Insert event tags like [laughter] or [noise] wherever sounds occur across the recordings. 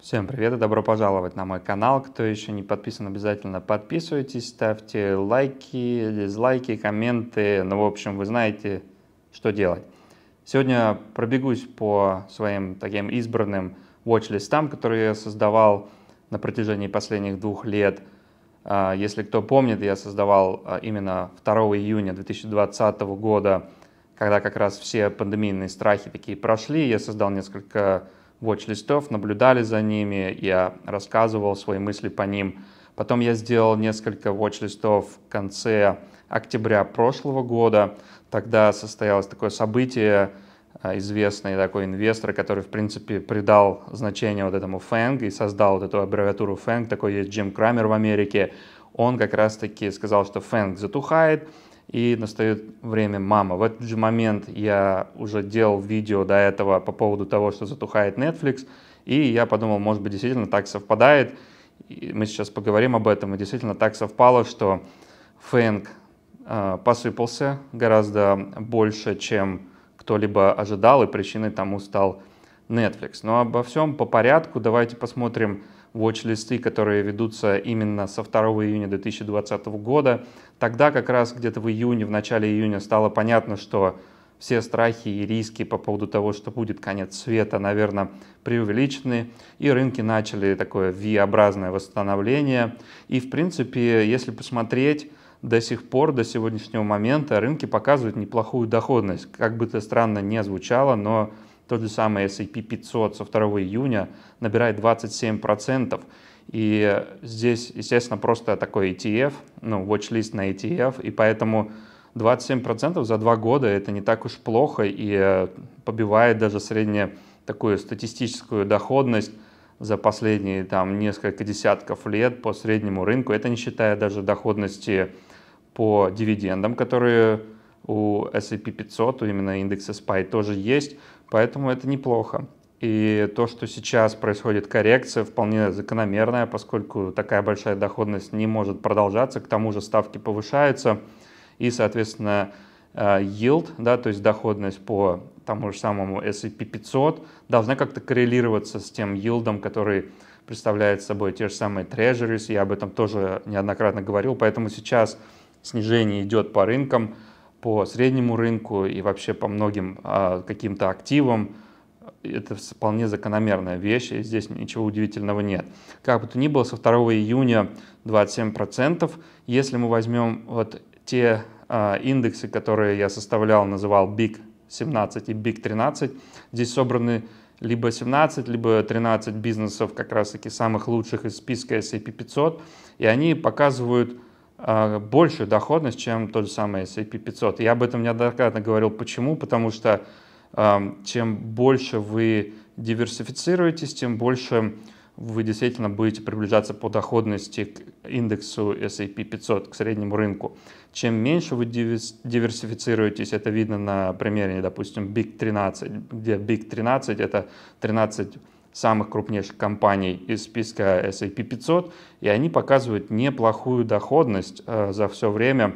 Всем привет и добро пожаловать на мой канал. Кто еще не подписан, обязательно подписывайтесь, ставьте лайки, дизлайки, комменты. Ну, в общем, вы знаете, что делать. Сегодня пробегусь по своим таким избранным watch-листам, которые я создавал на протяжении последних двух лет. А, если кто помнит, я создавал а, именно 2 июня 2020 года, когда как раз все пандемийные страхи такие прошли. Я создал несколько watch-листов, наблюдали за ними, я рассказывал свои мысли по ним. Потом я сделал несколько watch-листов в конце октября прошлого года. Тогда состоялось такое событие, э, известный такой инвестор, который, в принципе, придал значение вот этому FANG и создал вот эту аббревиатуру FANG. Такой есть Джим Крамер в Америке. Он как раз-таки сказал, что FANG затухает, и настает время мама. В этот же момент я уже делал видео до этого по поводу того, что затухает Netflix, и я подумал, может быть, действительно так совпадает. И мы сейчас поговорим об этом, и действительно так совпало, что Фэнк э, посыпался гораздо больше, чем кто-либо ожидал, и причиной тому стал Netflix. Но обо всем по порядку. Давайте посмотрим watch-листы, которые ведутся именно со 2 июня 2020 года. Тогда как раз где-то в июне, в начале июня стало понятно, что все страхи и риски по поводу того, что будет конец света, наверное, преувеличены, и рынки начали такое V-образное восстановление. И, в принципе, если посмотреть, до сих пор, до сегодняшнего момента рынки показывают неплохую доходность. Как бы это странно не звучало, но тот же самый S&P 500 со 2 июня набирает 27%. И здесь, естественно, просто такой ETF, ну, watchlist на ETF, и поэтому 27% за два года это не так уж плохо и э, побивает даже среднюю такую статистическую доходность за последние там несколько десятков лет по среднему рынку. Это не считая даже доходности по дивидендам, которые у S&P 500, у именно индекса SPY тоже есть, поэтому это неплохо. И то, что сейчас происходит коррекция, вполне закономерная, поскольку такая большая доходность не может продолжаться, к тому же ставки повышаются, и, соответственно, э, yield, да, то есть доходность по тому же самому S&P 500 должна как-то коррелироваться с тем yieldом, который представляет собой те же самые treasuries, я об этом тоже неоднократно говорил, поэтому сейчас снижение идет по рынкам, по среднему рынку и вообще по многим а, каким-то активам, это вполне закономерная вещь, и здесь ничего удивительного нет. Как бы то ни было, со 2 июня 27%. Если мы возьмем вот те а, индексы, которые я составлял, называл Big 17 и Big 13, здесь собраны либо 17, либо 13 бизнесов как раз-таки самых лучших из списка S&P 500, и они показывают а, большую доходность, чем тот же самый S&P 500. Я об этом неоднократно говорил. Почему? Потому что чем больше вы диверсифицируетесь, тем больше вы действительно будете приближаться по доходности к индексу S&P 500, к среднему рынку. Чем меньше вы диверсифицируетесь, это видно на примере, допустим, BIG 13, где BIG 13 это 13 самых крупнейших компаний из списка S&P 500, и они показывают неплохую доходность э, за все время.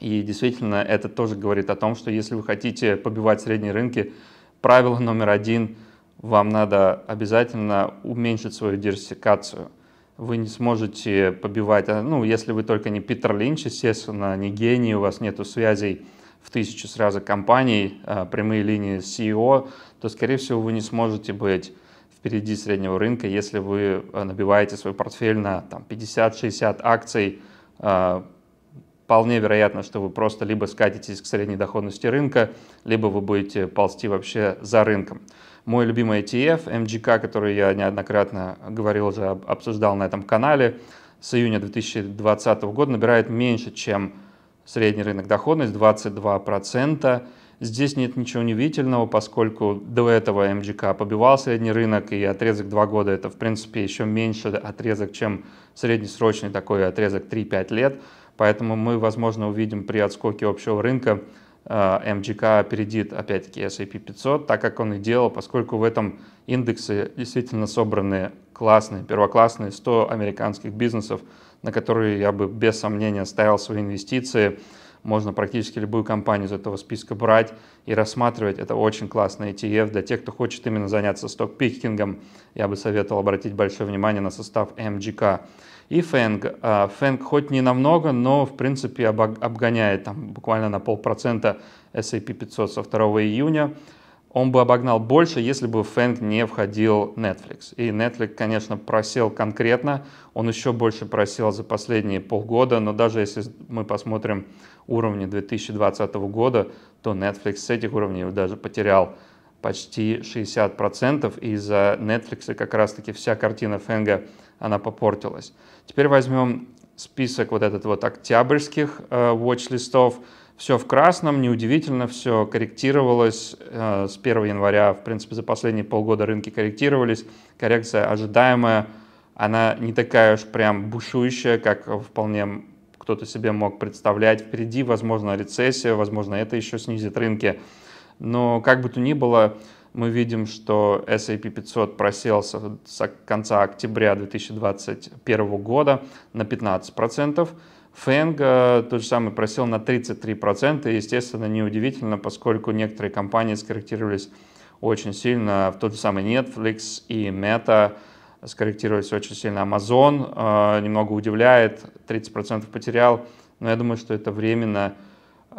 И действительно, это тоже говорит о том, что если вы хотите побивать средние рынки, правило номер один – вам надо обязательно уменьшить свою диверсификацию. Вы не сможете побивать, э, ну, если вы только не Питер Линч, естественно, не гений, у вас нету связей в тысячу сразу компаний, э, прямые линии с CEO, то, скорее всего, вы не сможете быть впереди среднего рынка, если вы э, набиваете свой портфель на там 50-60 акций, э, вполне вероятно, что вы просто либо скатитесь к средней доходности рынка, либо вы будете ползти вообще за рынком. Мой любимый ETF, MGK, эм который я неоднократно говорил, уже обсуждал на этом канале, с июня 2020 года набирает меньше, чем средний рынок доходность, 22%. Здесь нет ничего удивительного, поскольку до этого МГК побивал средний рынок, и отрезок 2 года это, в принципе, еще меньше отрезок, чем среднесрочный такой отрезок 3-5 лет. Поэтому мы, возможно, увидим при отскоке общего рынка э, МГК опередит, опять-таки, S&P 500, так как он и делал, поскольку в этом индексе действительно собраны классные, первоклассные 100 американских бизнесов, на которые я бы без сомнения ставил свои инвестиции можно практически любую компанию из этого списка брать и рассматривать. Это очень классный ETF. Для тех, кто хочет именно заняться стокпикингом, я бы советовал обратить большое внимание на состав МГК. И Фэнг. А, Фэнг хоть не намного, но в принципе обгоняет там буквально на полпроцента S&P 500 со 2 июня он бы обогнал больше, если бы в Фэнк не входил Netflix. И Netflix, конечно, просел конкретно, он еще больше просел за последние полгода, но даже если мы посмотрим уровни 2020 года, то Netflix с этих уровней даже потерял почти 60%, и из-за Netflix как раз-таки вся картина Фэнга, она попортилась. Теперь возьмем список вот этот вот октябрьских э, watch-листов, все в красном, неудивительно, все корректировалось э, с 1 января, в принципе, за последние полгода рынки корректировались, коррекция ожидаемая, она не такая уж прям бушующая, как вполне кто-то себе мог представлять. Впереди, возможно, рецессия, возможно, это еще снизит рынки. Но как бы то ни было, мы видим, что S&P 500 проселся с конца октября 2021 года на 15%. Фэнг тот же самый просел на 33%, и, естественно, неудивительно, поскольку некоторые компании скорректировались очень сильно, в тот же самый Netflix и Meta скорректировались очень сильно. Amazon э, немного удивляет, 30% потерял, но я думаю, что это временно,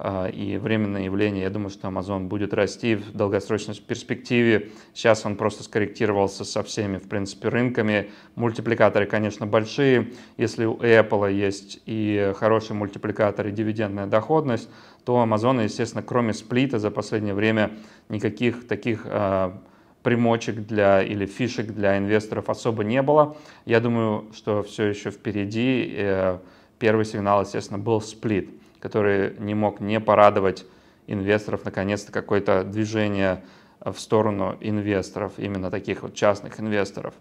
а, и временное явление. Я думаю, что Amazon будет расти в долгосрочной перспективе. Сейчас он просто скорректировался со всеми, в принципе, рынками. Мультипликаторы, конечно, большие. Если у Apple есть и хороший мультипликатор, и дивидендная доходность, то у Amazon, естественно, кроме сплита за последнее время никаких таких а, примочек для или фишек для инвесторов особо не было. Я думаю, что все еще впереди. Э, первый сигнал, естественно, был сплит который не мог не порадовать инвесторов, наконец-то какое-то движение э, в сторону инвесторов, именно таких вот частных инвесторов.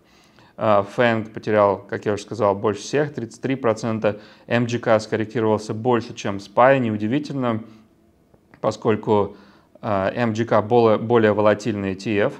Фэнг потерял, как я уже сказал, больше всех, 33%. МГК скорректировался больше, чем SPY, неудивительно, поскольку э, МГК более, более волатильный ETF,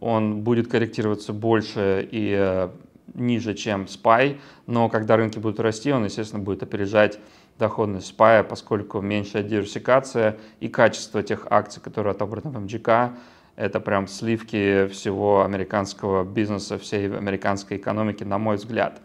он будет корректироваться больше и э, ниже, чем SPY, но когда рынки будут расти, он, естественно, будет опережать доходность спая, поскольку меньшая диверсификация и качество тех акций, которые отобраны в МГК, это прям сливки всего американского бизнеса, всей американской экономики, на мой взгляд.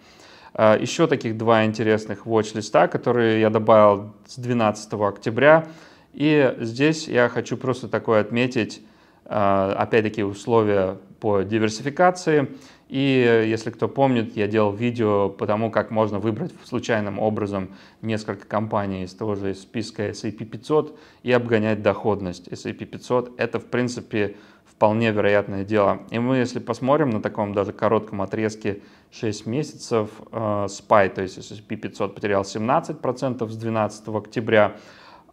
Э, Еще таких два интересных watch-листа, которые я добавил с 12 октября. И здесь я хочу просто такое отметить, э, опять-таки, условия по диверсификации – и, э, если кто помнит, я делал видео по тому, как можно выбрать случайным образом несколько компаний из того же списка S&P 500 и обгонять доходность S&P 500. Это, в принципе, вполне вероятное дело. И мы, если посмотрим на таком даже коротком отрезке 6 месяцев, э, SPY, то есть S&P 500 потерял 17% с 12 октября,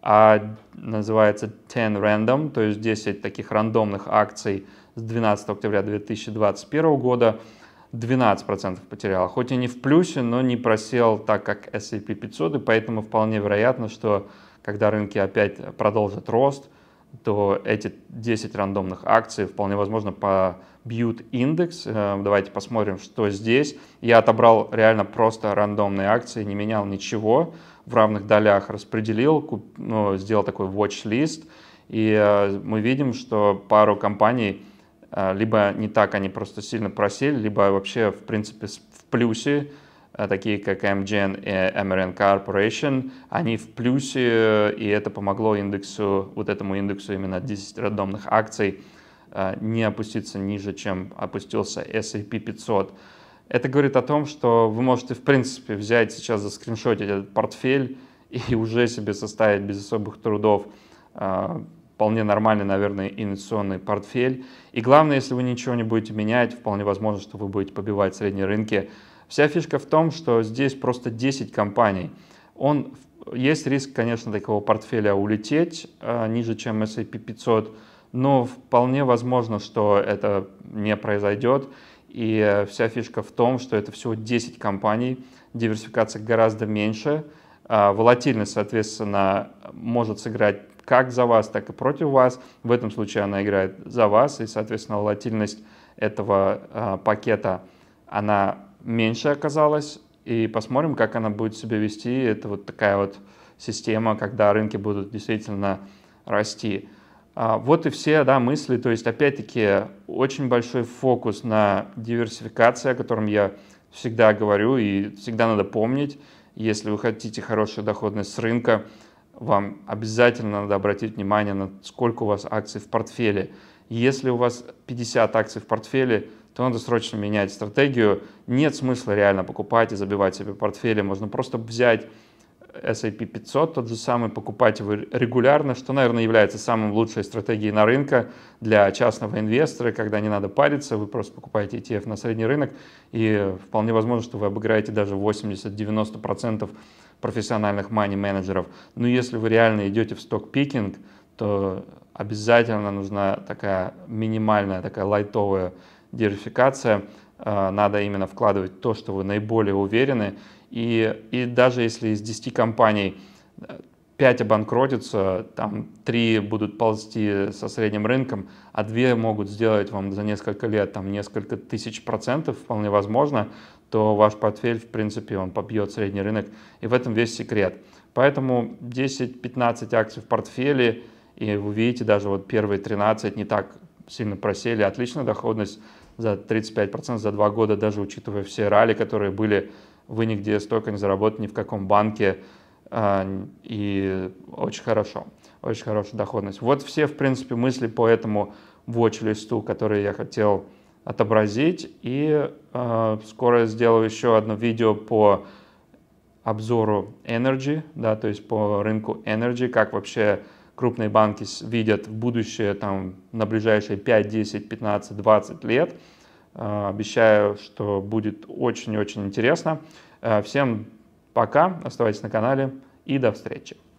а называется 10 Random, то есть 10 таких рандомных акций с 12 октября 2021 года 12% потеряла. Хоть и не в плюсе, но не просел так, как S&P 500, и поэтому вполне вероятно, что когда рынки опять продолжат рост, то эти 10 рандомных акций вполне возможно побьют индекс. Э, давайте посмотрим, что здесь. Я отобрал реально просто рандомные акции, не менял ничего в равных долях распределил, куп, ну, сделал такой watch list и э, мы видим, что пару компаний э, либо не так они просто сильно просели, либо вообще, в принципе, в плюсе, э, такие как MGN и American Corporation, они в плюсе, и это помогло индексу, вот этому индексу именно 10 рандомных акций э, не опуститься ниже, чем опустился S&P 500. Это говорит о том, что вы можете, в принципе, взять сейчас, за скриншот этот портфель [laughs] и уже себе составить без особых трудов а, вполне нормальный, наверное, инвестиционный портфель. И главное, если вы ничего не будете менять, вполне возможно, что вы будете побивать средние рынки. Вся фишка в том, что здесь просто 10 компаний. Он, есть риск, конечно, такого портфеля улететь э, ниже, чем S&P 500, но вполне возможно, что это не произойдет. И э, вся фишка в том, что это всего 10 компаний, диверсификация гораздо меньше, а, волатильность, соответственно, может сыграть как за вас, так и против вас. В этом случае она играет за вас, и, соответственно, волатильность этого а, пакета, она меньше оказалась. И посмотрим, как она будет себя вести. Это вот такая вот система, когда рынки будут действительно расти. А, вот и все да, мысли, то есть опять-таки очень большой фокус на диверсификации, о котором я всегда говорю и всегда надо помнить, если вы хотите хорошую доходность с рынка, вам обязательно надо обратить внимание на сколько у вас акций в портфеле. Если у вас 50 акций в портфеле, то надо срочно менять стратегию. Нет смысла реально покупать и забивать себе портфели. Можно просто взять S&P 500 тот же самый, покупать его регулярно, что, наверное, является самой лучшей стратегией на рынке для частного инвестора, когда не надо париться, вы просто покупаете ETF на средний рынок, и вполне возможно, что вы обыграете даже 80-90% профессиональных мани-менеджеров. Но если вы реально идете в сток-пикинг, то обязательно нужна такая минимальная, такая лайтовая диверсификация – а, надо именно вкладывать то, что вы наиболее уверены. И, и даже если из 10 компаний 5 э, обанкротятся, там 3 будут ползти со средним рынком, а 2 могут сделать вам за несколько лет там несколько тысяч процентов, вполне возможно, то ваш портфель, в принципе, он побьет средний рынок. И в этом весь секрет. Поэтому 10-15 акций в портфеле, и вы видите, даже вот первые 13 не так сильно просели, отличная доходность за 35% за два года, даже учитывая все ралли, которые были, вы нигде столько не заработали ни в каком банке, а, и очень хорошо, очень хорошая доходность. Вот все, в принципе, мысли по этому watch-листу, которые я хотел отобразить, и а, скоро сделаю еще одно видео по обзору Energy, да, то есть по рынку Energy, как вообще крупные банки видят в будущее там, на ближайшие 5, 10, 15, 20 лет. А, обещаю, что будет очень-очень интересно. Э, всем пока, оставайтесь на канале и до встречи.